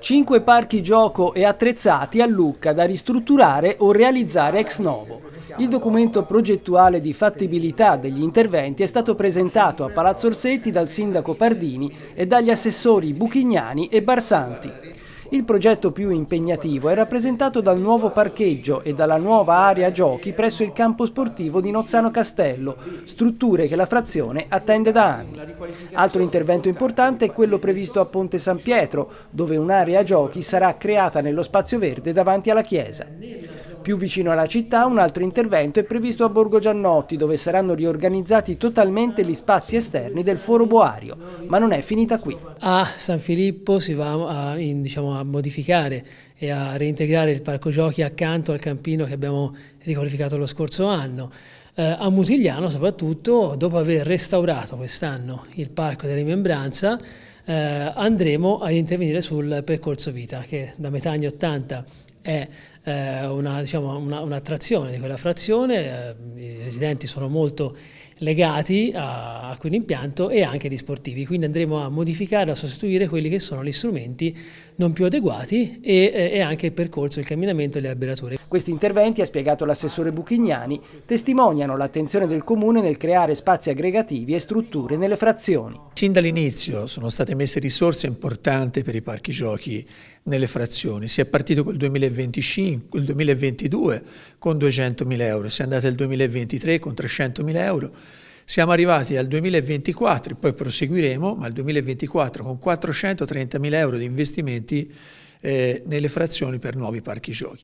Cinque parchi gioco e attrezzati a Lucca da ristrutturare o realizzare ex novo. Il documento progettuale di fattibilità degli interventi è stato presentato a Palazzo Orsetti dal sindaco Pardini e dagli assessori Buchignani e Barsanti. Il progetto più impegnativo è rappresentato dal nuovo parcheggio e dalla nuova area giochi presso il campo sportivo di Nozzano Castello, strutture che la frazione attende da anni. Altro intervento importante è quello previsto a Ponte San Pietro, dove un'area giochi sarà creata nello spazio verde davanti alla chiesa. Più vicino alla città un altro intervento è previsto a Borgo Giannotti dove saranno riorganizzati totalmente gli spazi esterni del foro boario, ma non è finita qui. A San Filippo si va a, in, diciamo, a modificare e a reintegrare il parco giochi accanto al campino che abbiamo riqualificato lo scorso anno. Eh, a Mutigliano soprattutto, dopo aver restaurato quest'anno il Parco della Rimembranza, eh, andremo ad intervenire sul percorso vita che da metà anni 80 è eh, una, diciamo, un'attrazione di quella frazione, eh, i residenti sono molto legati a, a quell'impianto e anche gli sportivi, quindi andremo a modificare, a sostituire quelli che sono gli strumenti non più adeguati e, eh, e anche il percorso, il camminamento e le alberature. Questi interventi, ha spiegato l'assessore Buchignani, testimoniano l'attenzione del Comune nel creare spazi aggregativi e strutture nelle frazioni. Sin dall'inizio sono state messe risorse importanti per i parchi giochi nelle frazioni, si è partito col 2020 2025, il 2022 con 200.000 euro, si è andati al 2023 con 300.000 euro, siamo arrivati al 2024, poi proseguiremo, ma al 2024 con 430.000 euro di investimenti eh, nelle frazioni per nuovi parchi giochi.